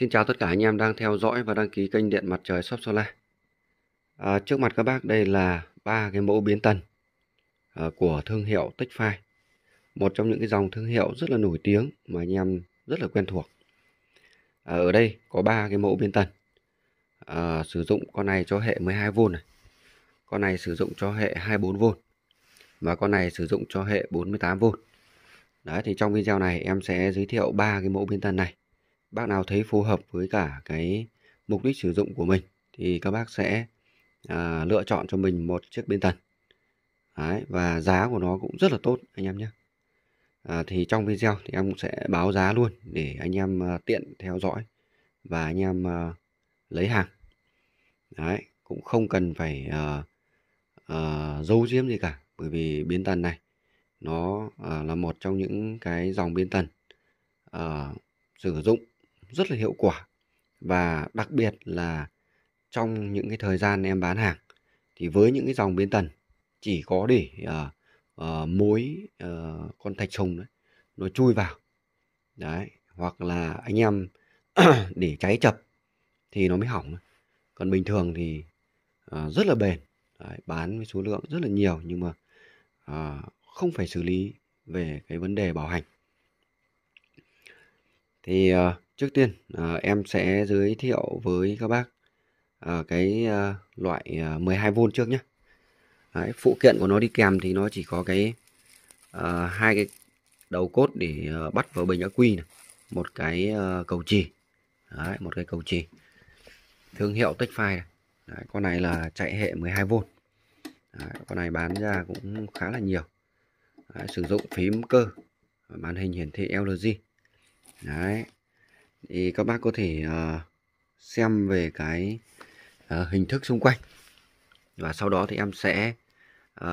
Xin chào tất cả anh em đang theo dõi và đăng ký kênh điện mặt trời shop solar. À, trước mặt các bác đây là ba cái mẫu biến tần à, của thương hiệu Techfy. Một trong những cái dòng thương hiệu rất là nổi tiếng mà anh em rất là quen thuộc. À, ở đây có ba cái mẫu biến tần. À, sử dụng con này cho hệ 12V này. Con này sử dụng cho hệ 24V và con này sử dụng cho hệ 48V. Đấy thì trong video này em sẽ giới thiệu ba cái mẫu biến tần này bác nào thấy phù hợp với cả cái mục đích sử dụng của mình thì các bác sẽ à, lựa chọn cho mình một chiếc bên tần Đấy, và giá của nó cũng rất là tốt anh em nhé à, thì trong video thì em cũng sẽ báo giá luôn để anh em à, tiện theo dõi và anh em à, lấy hàng Đấy, cũng không cần phải à, à, giấu giếm gì cả bởi vì biến tần này nó à, là một trong những cái dòng biến tần à, sử dụng rất là hiệu quả và đặc biệt là trong những cái thời gian em bán hàng thì với những cái dòng biến tần chỉ có để uh, ờ, uh, ờ, mối uh, ờ, con thạch sùng đấy nó chui vào đấy hoặc là anh em để cháy chập thì nó mới hỏng còn bình thường thì uh, rất là bền đấy, bán với số lượng rất là nhiều nhưng mà uh, không phải xử lý về cái vấn đề bảo hành thì uh, trước tiên à, em sẽ giới thiệu với các bác à, cái à, loại à, 12V trước nhé Đấy, phụ kiện của nó đi kèm thì nó chỉ có cái à, hai cái đầu cốt để à, bắt vào bình ắc quy này. một cái à, cầu chì Đấy, một cái cầu chì thương hiệu Techfire này. Đấy, con này là chạy hệ 12V Đấy, con này bán ra cũng khá là nhiều Đấy, sử dụng phím cơ màn hình hiển thị LG Đấy, thì các bác có thể uh, xem về cái uh, hình thức xung quanh và sau đó thì em sẽ uh,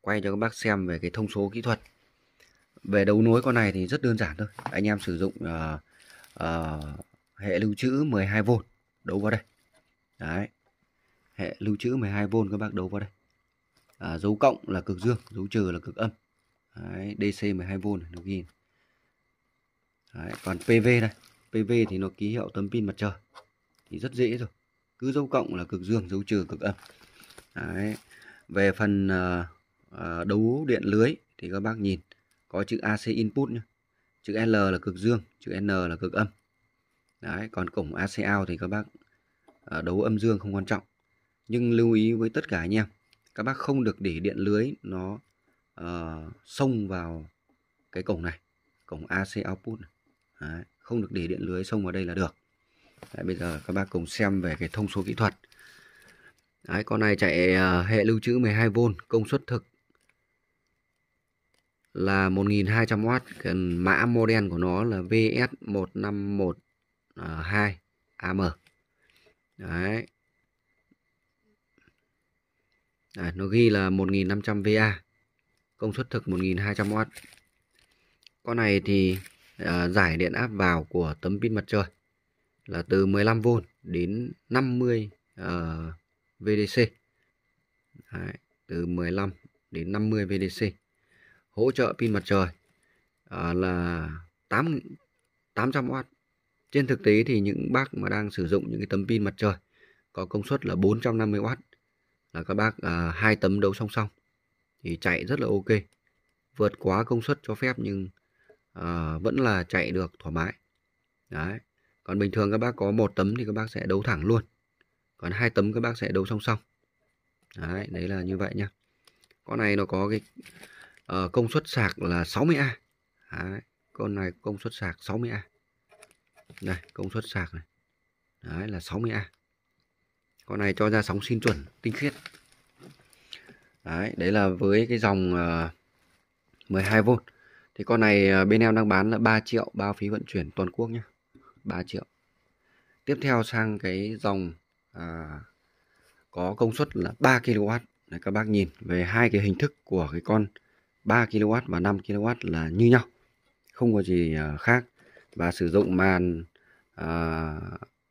quay cho các bác xem về cái thông số kỹ thuật về đấu nối con này thì rất đơn giản thôi anh em sử dụng uh, uh, hệ lưu trữ 12V đấu vào đây đấy hệ lưu trữ 12V các bác đấu vào đây à, dấu cộng là cực dương dấu trừ là cực âm đấy, DC 12V này, nó ghi này. Đấy, còn PV này PV thì nó ký hiệu tấm pin mặt trời thì rất dễ rồi cứ dấu cộng là cực dương dấu trừ cực âm Đấy. về phần uh, đấu điện lưới thì các bác nhìn có chữ AC input nhé. chữ L là cực dương chữ N là cực âm Đấy. còn cổng AC out thì các bác uh, đấu âm dương không quan trọng nhưng lưu ý với tất cả anh em các bác không được để điện lưới nó uh, xông vào cái cổng này cổng AC output này. Đấy không được để điện lưới xông vào đây là được Đấy, bây giờ các bác cùng xem về cái thông số kỹ thuật Đấy, con này chạy à, hệ lưu trữ 12V công suất thực là 1200W cần mã model của nó là VS1512 à, AM đấy à, nó ghi là 1500 VA công suất thực 1200W con này thì Ờ, giải điện áp vào của tấm pin mặt trời là từ 15V đến 50 uh, VDC Đấy, từ 15 đến 50 VDC hỗ trợ pin mặt trời uh, là 8 800W trên thực tế thì những bác mà đang sử dụng những cái tấm pin mặt trời có công suất là 450W là các bác uh, hai tấm đấu song song thì chạy rất là ok vượt quá công suất cho phép nhưng à, vẫn là chạy được thoải mái đấy còn bình thường các bác có một tấm thì các bác sẽ đấu thẳng luôn còn hai tấm các bác sẽ đấu song song đấy đấy là như vậy nhá con này nó có cái uh, công suất sạc là 60A đấy, con này công suất sạc 60A đây công suất sạc này đấy là 60A con này cho ra sóng xin chuẩn tinh khiết đấy đấy là với cái dòng uh, ờ, 12V thì con này ờ, bên em đang bán là 3 triệu bao phí vận chuyển toàn quốc nhé 3 triệu tiếp theo sang cái dòng à, có công suất là 3 kW Đấy, các bác nhìn về hai cái hình thức của cái con 3 kW và 5 kW là như nhau không có gì ờ, khác và sử dụng màn à,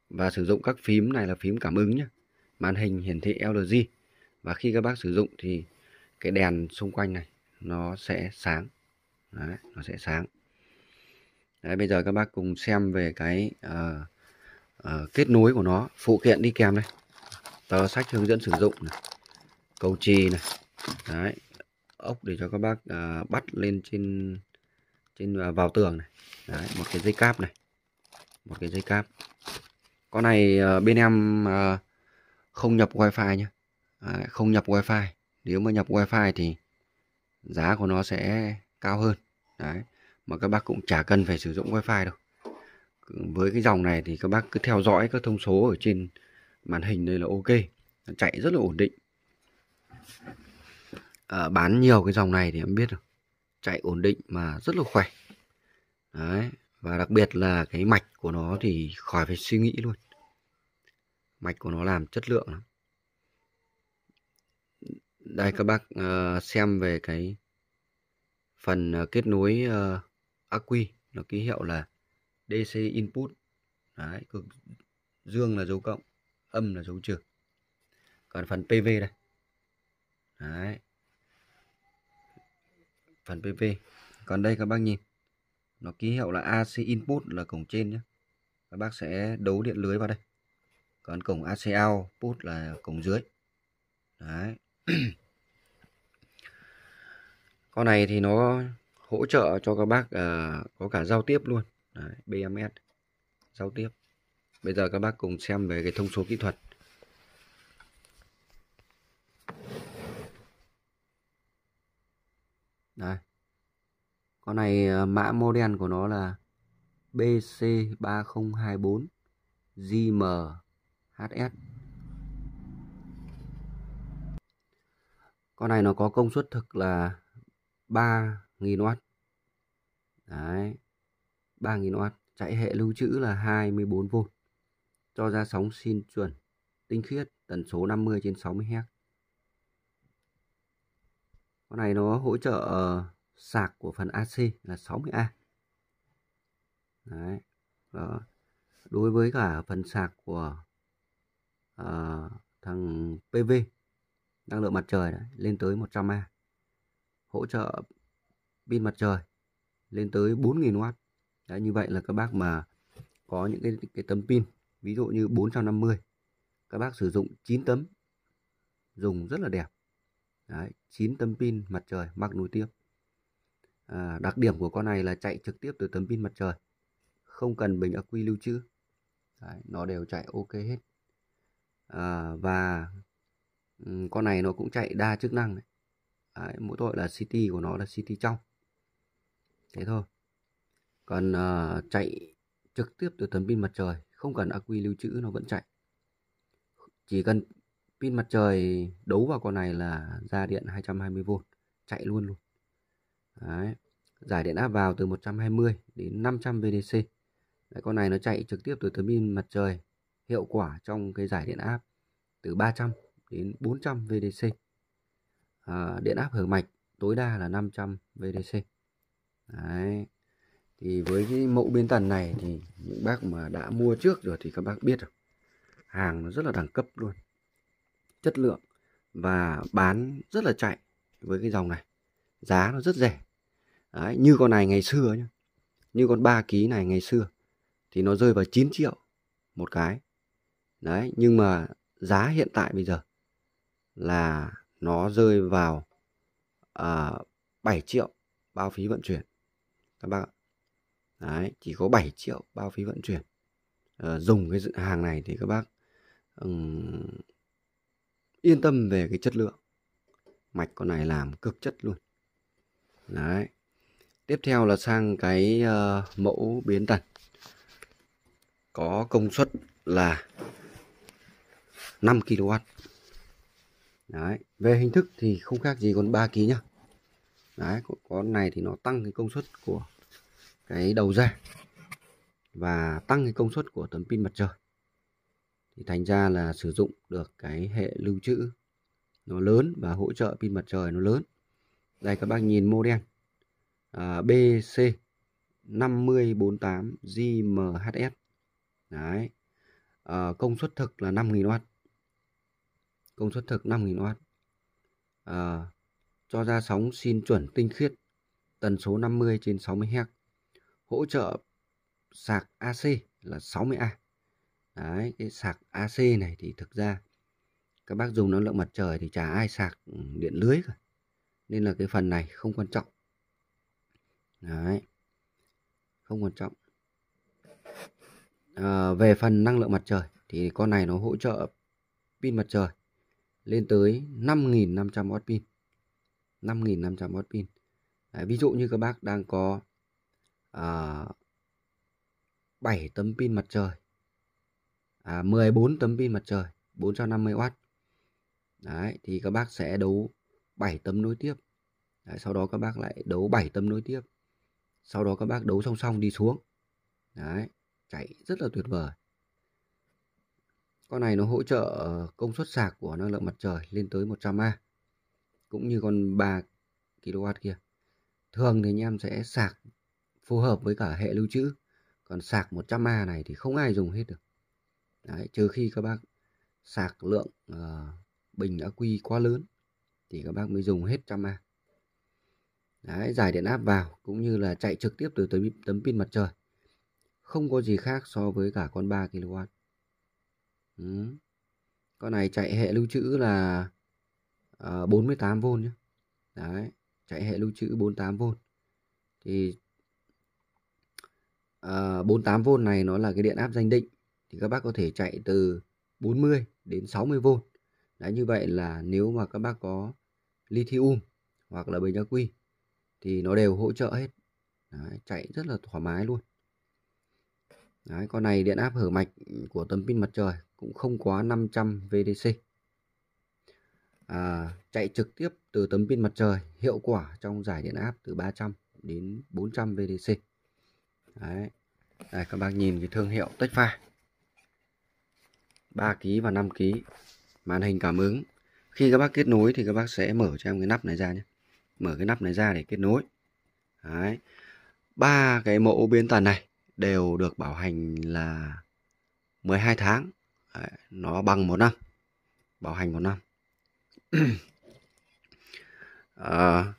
và sử dụng các phím này là phím cảm ứng nhé màn hình hiển thị LG và khi các bác sử dụng thì cái đèn xung quanh này nó sẽ sáng Đấy, nó sẽ sáng Đấy, bây giờ các bác cùng xem về cái uh, uh, kết nối của nó phụ kiện đi kèm đây tờ sách hướng dẫn sử dụng này. cầu chì này Đấy, ốc để cho các bác uh, bắt lên trên trên uh, vào tường này Đấy, một cái dây cáp này một cái dây cáp con này uh, bên em uh, không nhập wifi nhé Đấy, không nhập wifi nếu mà nhập wifi thì giá của nó sẽ cao hơn đấy mà các bác cũng chả cần phải sử dụng wifi đâu với cái dòng này thì các bác cứ theo dõi các thông số ở trên màn hình đây là ok chạy rất là ổn định à, bán nhiều cái dòng này thì em biết rồi chạy ổn định mà rất là khỏe đấy và đặc biệt là cái mạch của nó thì khỏi phải suy nghĩ luôn mạch của nó làm chất lượng lắm đây các bác uh, xem về cái phần ờ, kết nối uh, ắc quy nó ký hiệu là DC input Đấy, cực dương là dấu cộng âm là dấu trừ còn phần PV đây Đấy. phần PV còn đây các bác nhìn nó ký hiệu là AC input là cổng trên nhé các bác sẽ đấu điện lưới vào đây còn cổng AC output là cổng dưới đấy con này thì nó hỗ trợ cho các bác uh, có cả giao tiếp luôn Đấy, BMS giao tiếp bây giờ các bác cùng xem về cái thông số kỹ thuật Đấy. con này uh, mã model của nó là BC3024 GMHS con này nó có công suất thực là 3.000 W. Đấy. 3.000 W chạy hệ lưu trữ là 24V cho ra sóng sin chuẩn tinh khiết tần số 50 trên 60 Hz. Con này nó hỗ trợ ờ, sạc của phần AC là 60A. Đấy. Đó. Đối với cả phần sạc của uh, thằng PV năng lượng mặt trời đấy, lên tới 100A hỗ trợ pin mặt trời lên tới 4.000W Đấy, như vậy là các bác mà có những cái, cái tấm pin ví dụ như 450 các bác sử dụng 9 tấm dùng rất là đẹp Đấy, 9 tấm pin mặt trời mắc nối tiếp à, đặc điểm của con này là chạy trực tiếp từ tấm pin mặt trời không cần bình ắc quy lưu trữ Đấy, nó đều chạy ok hết à, và ừ, con này nó cũng chạy đa chức năng này. Đấy, mỗi tội là city của nó là city trong thế thôi còn uh, chạy trực tiếp từ tấm pin mặt trời không cần ắc quy lưu trữ nó vẫn chạy chỉ cần pin mặt trời đấu vào con này là ra điện 220V chạy luôn luôn Đấy. giải điện áp vào từ 120 đến 500 VDC Đấy, con này nó chạy trực tiếp từ tấm pin mặt trời hiệu quả trong cái giải điện áp từ 300 đến 400 VDC Ờ, điện áp hở mạch tối đa là 500 VDC Đấy. thì với cái mẫu biên tần này thì những bác mà đã mua trước rồi thì các bác biết rồi hàng nó rất là đẳng cấp luôn chất lượng và bán rất là chạy với cái dòng này giá nó rất rẻ Đấy, như con này ngày xưa nhá như con 3 ký này ngày xưa thì nó rơi vào 9 triệu một cái đấy nhưng mà giá hiện tại bây giờ là nó rơi vào à, 7 triệu bao phí vận chuyển các bác ạ Đấy, chỉ có 7 triệu bao phí vận chuyển à, dùng cái hàng này thì các bác um, yên tâm về cái chất lượng mạch con này làm cực chất luôn đấy tiếp theo là sang cái uh, mẫu biến tần có công suất là 5 kW đấy về hình thức thì không khác gì con ba ký nhá đấy con này thì nó tăng cái công suất của cái đầu ra và tăng cái công suất của tấm pin mặt trời thì thành ra là sử dụng được cái hệ lưu trữ nó lớn và hỗ trợ pin mặt trời nó lớn đây các bác nhìn model à, BC 5048 JMHS đấy à, công suất thực là 5.000W công suất thực 5.000W à, ờ, cho ra sóng xin chuẩn tinh khiết tần số 50 trên 60 Hz hỗ trợ sạc AC là 60A Đấy, cái sạc AC này thì thực ra các bác dùng năng lượng mặt trời thì chả ai sạc ừ, điện lưới cả. Nên là cái phần này không quan trọng. Đấy. Không quan trọng. À, về phần năng lượng mặt trời thì con này nó hỗ trợ pin mặt trời lên tới 5.500 watt pin 5.500 watt pin Đấy, ví dụ như các bác đang có à, 7 tấm pin mặt trời à, 14 tấm pin mặt trời 450W Đấy, thì các bác sẽ đấu 7 tấm nối tiếp Đấy, sau đó các bác lại đấu 7 tấm nối tiếp sau đó các bác đấu song song đi xuống Đấy, chạy rất là tuyệt vời con này nó hỗ trợ ờ, công suất sạc của năng lượng mặt trời lên tới 100A. Cũng như con 3 kW kia. Thường thì anh em sẽ sạc phù hợp với cả hệ lưu trữ. Còn sạc 100A này thì không ai dùng hết được. Đấy, trừ khi các bác sạc lượng uh, bình đã quy quá lớn thì các bác mới dùng hết 100A. Đấy, giải điện áp vào cũng như là chạy trực tiếp từ tấm, pin mặt trời. Không có gì khác so với cả con 3 kW. Ừ. con này chạy hệ lưu trữ là uh, 48V nhé đấy chạy hệ lưu trữ 48V thì uh, ờ, 48V này nó là cái điện áp danh định thì các bác có thể chạy từ 40 đến 60V đấy như vậy là nếu mà các bác có lithium hoặc là bình ắc quy thì nó đều hỗ trợ hết đấy, chạy rất là thoải mái luôn Đấy, con này điện áp hở mạch của tấm pin mặt trời cũng không quá 500 VDC. À, chạy trực tiếp từ tấm pin mặt trời hiệu quả trong giải điện áp từ 300 đến 400 VDC. Đấy. Đây, các bác nhìn cái thương hiệu Techfa. 3 kg và 5 kg. Màn hình cảm ứng. Khi các bác kết nối thì các bác sẽ mở cho em cái nắp này ra nhé. Mở cái nắp này ra để kết nối. Đấy. Ba cái mẫu biến tần này đều được bảo hành là 12 tháng Đấy, nó bằng một năm bảo hành một năm à,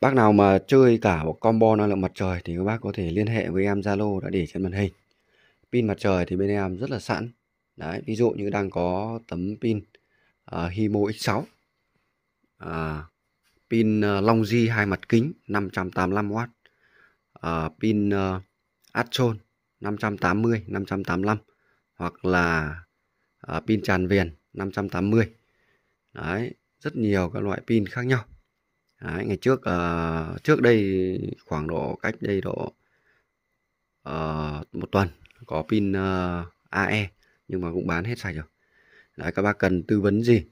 bác nào mà chơi cả một combo năng lượng mặt trời thì các bác có thể liên hệ với em zalo đã để trên màn hình pin mặt trời thì bên em rất là sẵn đấy ví dụ như đang có tấm pin uh, Himo X6 uh, ờ, pin uh, Longji hai mặt kính 585W uh, pin uh, Astron 580 585 hoặc là à, pin tràn viền 580 đấy rất nhiều các loại pin khác nhau đấy, ngày trước à, trước đây khoảng độ cách đây độ à, một tuần có pin à, ờ, AE nhưng mà cũng bán hết sạch rồi đấy các bác cần tư vấn gì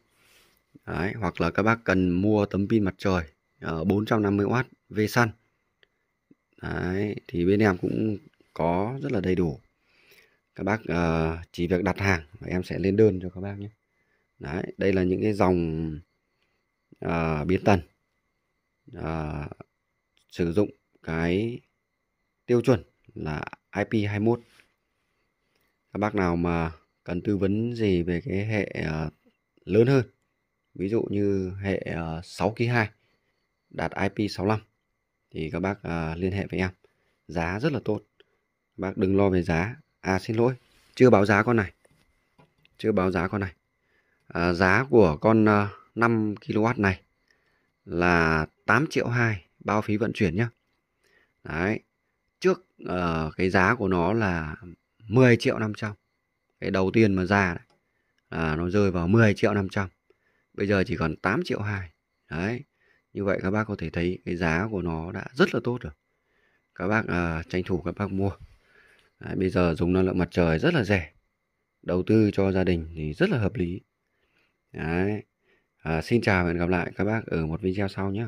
đấy hoặc là các bác cần mua tấm pin mặt trời à, 450W V sun đấy thì bên em cũng có rất là đầy đủ các bác uh, chỉ việc đặt hàng và em sẽ lên đơn cho các bác nhé Đấy, đây là những cái dòng uh, biến tần uh, sử dụng cái tiêu chuẩn là IP21 các bác nào mà cần tư vấn gì về cái hệ uh, lớn hơn ví dụ như hệ sáu 6 hai đạt IP65 thì các bác uh, liên hệ với em giá rất là tốt các bác đừng lo về giá à xin lỗi chưa báo giá con này chưa báo giá con này à, giá của con uh, 5 kW này là 8 triệu 2 bao phí vận chuyển nhé đấy trước uh, cái giá của nó là 10 triệu 500 cái đầu tiên mà ra đấy, là nó rơi vào 10 triệu 500 bây giờ chỉ còn 8 triệu 2 đấy như vậy các bác có thể thấy cái giá của nó đã rất là tốt rồi các bác uh, tranh thủ các bác mua Đấy, bây giờ dùng năng lượng mặt trời rất là rẻ đầu tư cho gia đình thì rất là hợp lý Đấy. À, xin chào và hẹn gặp lại các bác ở một video sau nhé